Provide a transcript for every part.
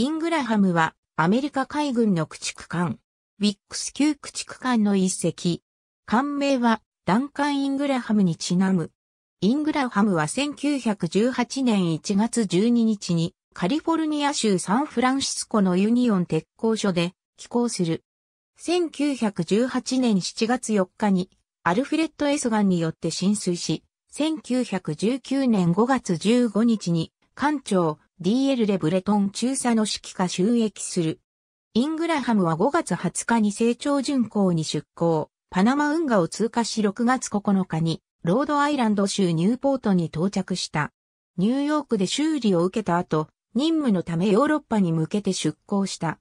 イングラハムはアメリカ海軍の駆逐艦、ウィックス級駆逐艦の一隻。艦名はダンカン・イングラハムにちなむ。イングラハムは1918年1月12日にカリフォルニア州サンフランシスコのユニオン鉄工所で寄港する。1918年7月4日にアルフレッド・エスガンによって浸水し、1919年5月15日に艦長、DL レブレトン中佐の指揮下収益する。イングラハムは5月20日に成長巡航に出航、パナマ運河を通過し6月9日にロードアイランド州ニューポートに到着した。ニューヨークで修理を受けた後、任務のためヨーロッパに向けて出航した。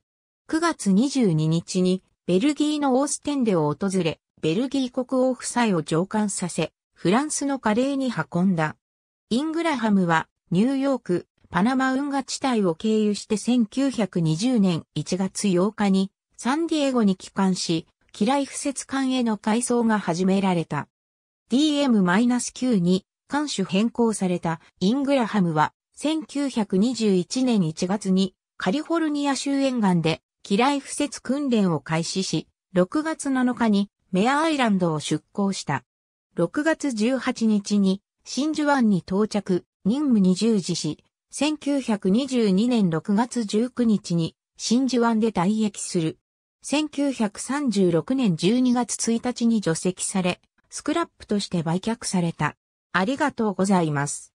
9月22日にベルギーのオーステンデを訪れ、ベルギー国王夫妻を上官させ、フランスのカレーに運んだ。イングラハムはニューヨーク、パナマ運河地帯を経由して1920年1月8日にサンディエゴに帰還し、機雷敷設艦への改装が始められた。DM-9 に艦首変更されたイングラハムは1921年1月にカリフォルニア州沿岸で機雷敷設訓練を開始し、6月7日にメアアイランドを出港した。6月18日に真珠湾に到着、任務に従事し、1922年6月19日に真珠湾で退役する。1936年12月1日に除籍され、スクラップとして売却された。ありがとうございます。